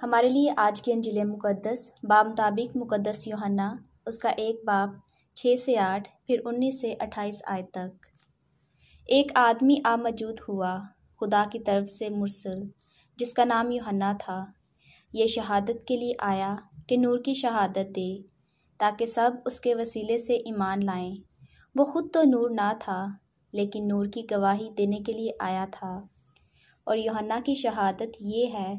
हमारे लिए आज के मुकदस मुकद्दस बामताबिक मुकद्दस योहन्ना उसका एक बाप छः से आठ फिर उन्नीस से अट्ठाईस आय तक एक आदमी आ मौजूद हुआ खुदा की तरफ से मुरसल जिसका नाम योहन्ना था ये शहादत के लिए आया कि नूर की शहादत दे ताकि सब उसके वसीले से ईमान लाएं वो खुद तो नूर ना था लेकिन नूर की गवाही देने के लिए आया था और योहन्ना की शहादत ये है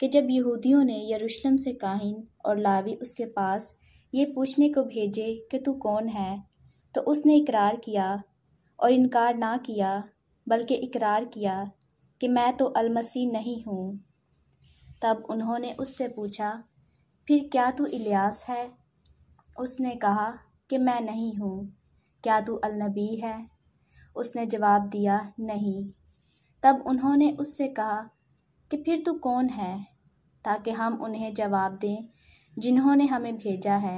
कि जब यहूदियों ने यरूशलेम से काहिन और लावी उसके पास ये पूछने को भेजे कि तू कौन है तो उसने इकरार किया और इनकार ना किया बल्कि इकरार किया कि मैं तो अलमसी नहीं हूँ तब उन्होंने उससे पूछा फिर क्या तू इलियास है उसने कहा कि मैं नहीं हूँ क्या तू अलनबी है उसने जवाब दिया नहीं तब उन्होंने उससे कहा कि फिर तू कौन है ताकि हम उन्हें जवाब दें जिन्होंने हमें भेजा है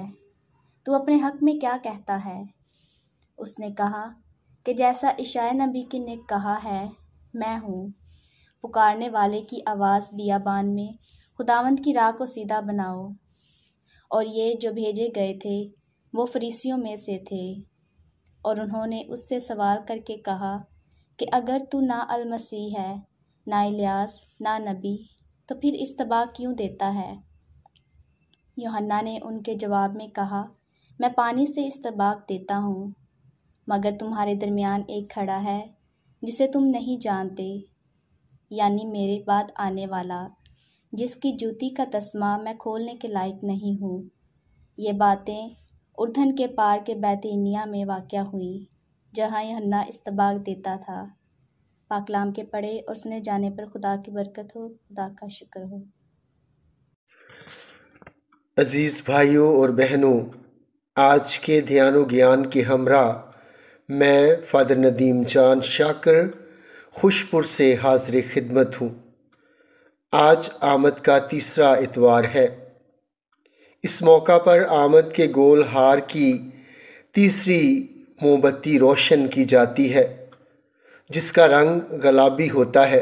तू अपने हक़ में क्या कहता है उसने कहा कि जैसा ईशा नबी की ने कहा है मैं हूँ पुकारने वाले की आवाज़ बियाबान में खुदावंद की राह को सीधा बनाओ और ये जो भेजे गए थे वो फरीसियों में से थे और उन्होंने उससे सवाल करके कहा कि अगर तू ना अलमसी है ना इलियास ना नबी तो फिर इस तबाह क्यों देता है योहन्ना ने उनके जवाब में कहा मैं पानी से इस्तबाक देता हूँ मगर तुम्हारे दरमियान एक खड़ा है जिसे तुम नहीं जानते यानी मेरे बाद आने वाला जिसकी जूती का तस्मा मैं खोलने के लायक नहीं हूँ ये बातें उर्धन के पार के बैतनिया में वाक़ हुई जहाँ यहन्ना इस्तबाक देता था पाकलाम के पढ़े और सुने जाने पर खुदा की बरकत हो खुदा का शुक्र हो अजीज़ भाइयों और बहनों आज के ध्यान ज्ञान के हमरा मैं फादर नदीम जान शाकर खुशपुर से हाजिर खिदमत हूँ आज आमद का तीसरा इतवार है इस मौका पर आमद के गोल हार की तीसरी मोमबत्ती रोशन की जाती है जिसका रंग गुलाबी होता है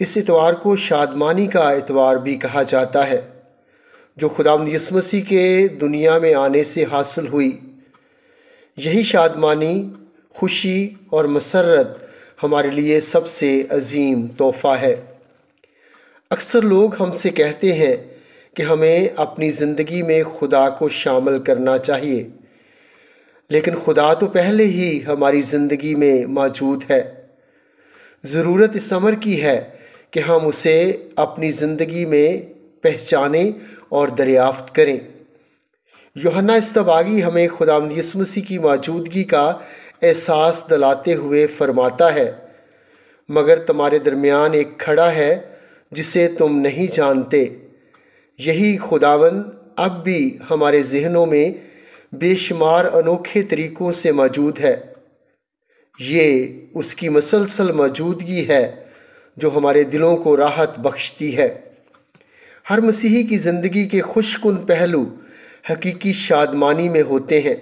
इस इतवार को शादमानी का इतवार भी कहा जाता है जो खुदा यसमसी के दुनिया में आने से हासिल हुई यही शादमानी खुशी और मसरत हमारे लिए सबसे अजीम तोहफ़ा है अक्सर लोग हमसे कहते हैं कि हमें अपनी ज़िंदगी में खुदा को शामिल करना चाहिए लेकिन खुदा तो पहले ही हमारी ज़िंदगी में मौजूद है ज़रूरत इस अमर की है कि हम उसे अपनी ज़िंदगी में पहचानें और दरियाफ्त करें योहन्ना इस्तबागी हमें खुदा यसमसी की मौजूदगी का एहसास दिलाते हुए फरमाता है मगर तुम्हारे दरमियान एक खड़ा है जिसे तुम नहीं जानते यही खुदावन अब भी हमारे जहनों में बेशुमार अनोखे तरीक़ों से मौजूद है ये उसकी मसलसल मौजूदगी है जो हमारे दिलों को राहत बख्शती है हर मसीही की ज़िंदगी के खुशकुन पहलू हकीकी शादमानी में होते हैं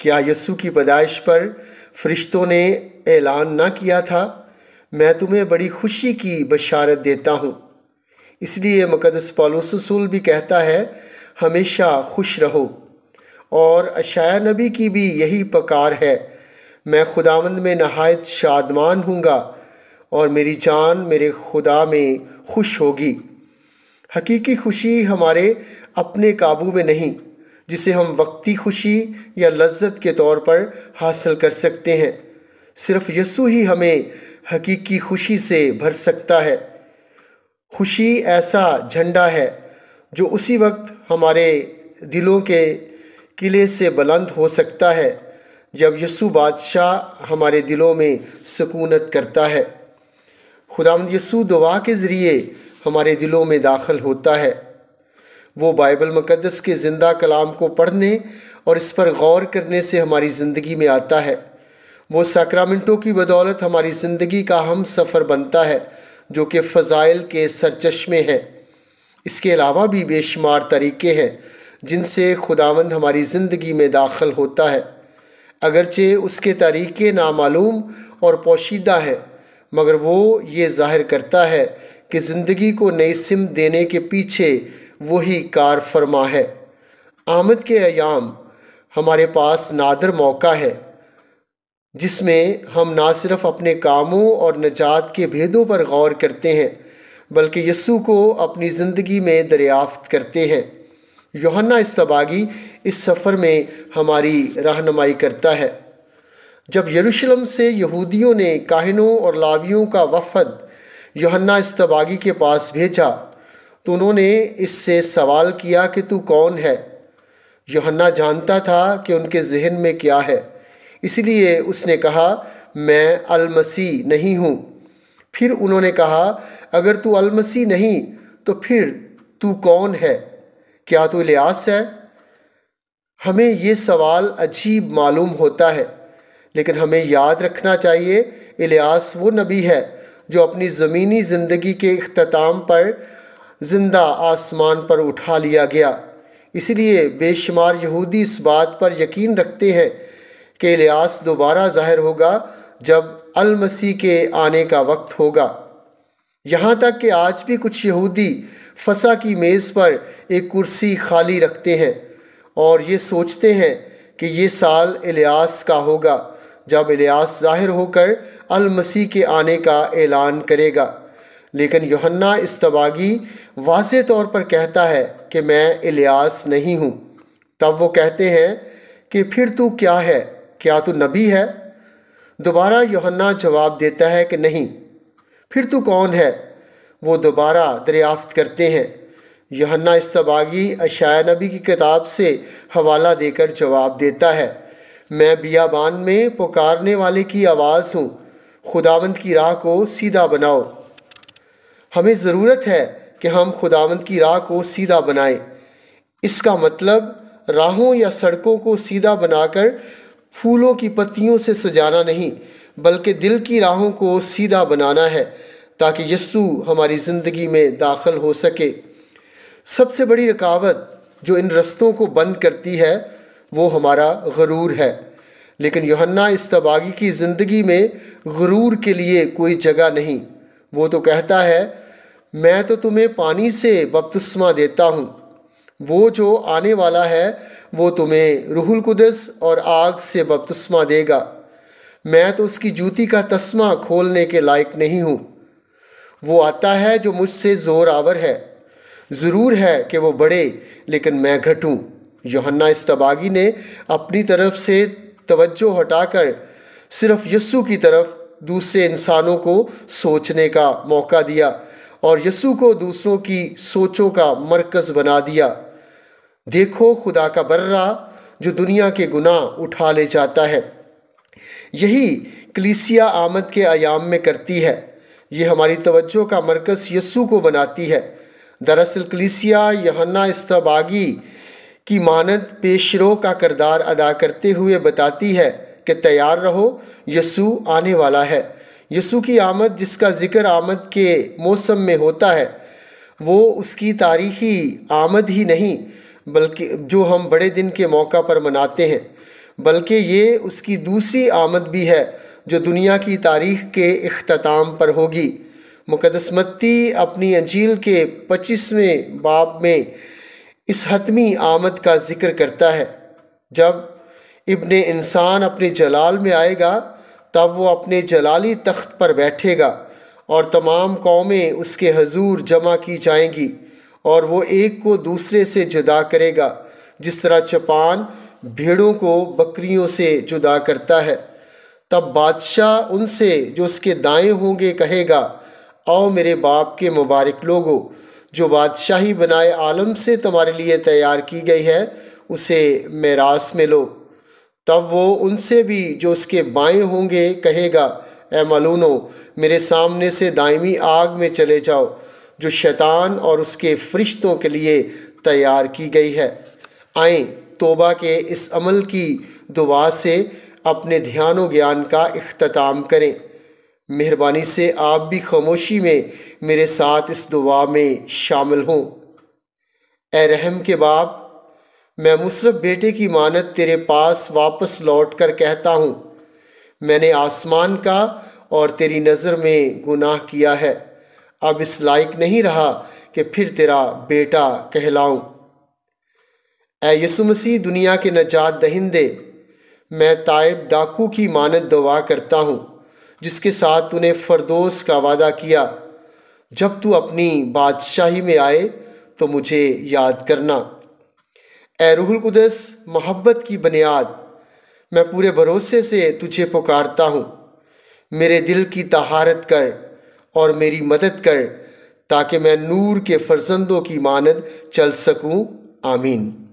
क्या यस्सु की पैदाइश पर फरिश्तों ने ऐलान ना किया था मैं तुम्हें बड़ी खुशी की बशारत देता हूँ इसलिए मकदस पालोसूल भी कहता है हमेशा खुश रहो और अशाया नबी की भी यही पकार है मैं खुदावंद में नहायत शादमान हूँगा और मेरी जान मेरे खुदा में खुश होगी हकीकी खुशी हमारे अपने काबू में नहीं जिसे हम वक्ती खुशी या लज्जत के तौर पर हासिल कर सकते हैं सिर्फ यसु ही हमें हकीकी खुशी से भर सकता है खुशी ऐसा झंडा है जो उसी वक्त हमारे दिलों के किले से बुलंद हो सकता है जब यसु बादशाह हमारे दिलों में सकूनत करता है खुदा यसु दुआ के ज़रिए हमारे दिलों में दाखिल होता है वो बाइबल मुक़दस के ज़िंदा कलाम को पढ़ने और इस पर गौर करने से हमारी ज़िंदगी में आता है वो साक्रामेंटों की बदौलत हमारी ज़िंदगी का हम सफ़र बनता है जो कि फ़ज़ाइल के सरचश्मे में है इसके अलावा भी बेशुमार तरीक़े हैं जिनसे खुदावंद हमारी ज़िंदगी में दाखिल होता है अगरचे उसके तरीक़े नामालूम और पोशीदा है मगर वो ये ज़ाहिर करता है कि ज़िंदगी को नई सिम देने के पीछे वही कार फरमा है आमद के अयाम हमारे पास नादर मौका है जिसमें हम ना सिर्फ अपने कामों और नजात के भेदों पर गौर करते हैं बल्कि यस्सू को अपनी ज़िंदगी में दरियाफ्त करते हैं योहन्ना इस्तबागी इस सफ़र में हमारी रहनुमाई करता है जब यरूशलेम से यहूदियों ने काहिनों और लावियों का वफद योहन्ना इस्तबागी के पास भेजा तो उन्होंने इससे सवाल किया कि तू कौन है योहन्ना जानता था कि उनके जहन में क्या है इसलिए उसने कहा मैं अलमसी नहीं हूँ फिर उन्होंने कहा अगर तू अलमसी नहीं तो फिर तू कौन है क्या तू लियास है हमें ये सवाल अजीब मालूम होता है लेकिन हमें याद रखना चाहिए इलियास वो नबी है जो अपनी ज़मीनी ज़िंदगी के अख्ताम पर ज़िंदा आसमान पर उठा लिया गया इसलिए बेशुमार यहूदी इस बात पर यकीन रखते हैं कि इलियास दोबारा ज़ाहिर होगा जब अल मसीह के आने का वक्त होगा यहाँ तक कि आज भी कुछ यहूदी फसा की मेज़ पर एक कुर्सी खाली रखते हैं और ये सोचते हैं कि ये साल इलियास का होगा जब इलियास ज़ाहिर होकर अल मसीह के आने का ऐलान करेगा लेकिन योहन्ना इस्तबागी वाज तौर पर कहता है कि मैं इलियास नहीं हूँ तब वो कहते हैं कि फिर तू क्या है क्या तू नबी है दोबारा योहन्ना जवाब देता है कि नहीं फिर तू कौन है वो दोबारा दरियाफ्त करते हैं यहन्ना तबागी अशाया नबी की किताब से हवाला देकर जवाब देता है मैं बियाबान में पुकारने वाले की आवाज़ हूँ खुदावंद की राह को सीधा बनाओ हमें ज़रूरत है कि हम खुदावंद की राह को सीधा बनाएं इसका मतलब राहों या सड़कों को सीधा बनाकर फूलों की पत्तियों से सजाना नहीं बल्कि दिल की राहों को सीधा बनाना है ताकि यस्सु हमारी ज़िंदगी में दाखिल हो सके सबसे बड़ी रकावट जो इन रस्तों को बंद करती है वो हमारा गरूर है लेकिन योहन्ना इस तबागी की ज़िंदगी में गरूर के लिए कोई जगह नहीं वो तो कहता है मैं तो तुम्हें पानी से बपतस्मा देता हूँ वो जो आने वाला है वो तुम्हें रूहुल कुदस और आग से बपतस्मा देगा मैं तो उसकी जूती का तस्मा खोलने के लायक नहीं हूँ वो आता है जो मुझसे ज़ोर आवर है ज़रूर है कि वो बढ़े लेकिन मैं घटूं योहन्ना तबागी ने अपनी तरफ से तवज्जो हटाकर सिर्फ यस्सु की तरफ दूसरे इंसानों को सोचने का मौका दिया और यस्सु को दूसरों की सोचों का मरकज़ बना दिया देखो खुदा का बर्रा जो दुनिया के गुनाह उठा ले जाता है यही कलीसिया आमद के आयाम में करती है ये हमारी तवज्जो का मरकज़ यस्सु को बनाती है दरअसल कलिसिया यहन्ना इस्तबागी की मानद पेशरो का करदार अदा करते हुए बताती है कि तैयार रहो यसु आने वाला है यसु की आमद जिसका ज़िक्र आमद के मौसम में होता है वो उसकी तारीखी आमद ही नहीं बल्कि जो हम बड़े दिन के मौका पर मनाते हैं बल्कि ये उसकी दूसरी आमद भी है जो दुनिया की तारीख के अख्ताम पर होगी मुकदसमती अपनी अंजील के पच्चीसवें बाब में इस हतमी आमद का जिक्र करता है जब इबन इंसान अपने जलाल में आएगा तब वो अपने जलाली तख्त पर बैठेगा और तमाम कौमें उसके हजूर जमा की जाएंगी और वो एक को दूसरे से जुदा करेगा जिस तरह चपान भीड़ों को बकरियों से जुदा करता है तब बादशाह उनसे जो उसके दाएं होंगे कहेगा आओ मेरे बाप के मुबारक लोगों जो बादशाही बनाए आलम से तुम्हारे लिए तैयार की गई है उसे मेरास में लो तब वो उनसे भी जो उसके बाएं होंगे कहेगा ए मलूनो मेरे सामने से दायमी आग में चले जाओ जो शैतान और उसके फरिश्तों के लिए तैयार की गई है आए तोबा के इस अमल की दुआ से अपने ध्यान व ज्ञान का अख्ताम करें मेहरबानी से आप भी खामोशी में मेरे साथ इस दुआ में शामिल हों ए रहम के बाप मैं मुसरफ बेटे की मानत तेरे पास वापस लौट कर कहता हूँ मैंने आसमान का और तेरी नज़र में गुनाह किया है अब इस लायक नहीं रहा कि फिर तेरा बेटा कहलाऊं ए यसु मसीह दुनिया के नजात दहिंदे मैं तायब डाकू की मानत दवा करता हूँ जिसके साथ तूने फरदोस का वादा किया जब तू अपनी बादशाही में आए तो मुझे याद करना ए रूहुल कुदस मोहब्बत की बुनियाद मैं पूरे भरोसे से तुझे पुकारता हूँ मेरे दिल की तहारत कर और मेरी मदद कर ताकि मैं नूर के फर्जंदों की मानद चल सकूँ आमीन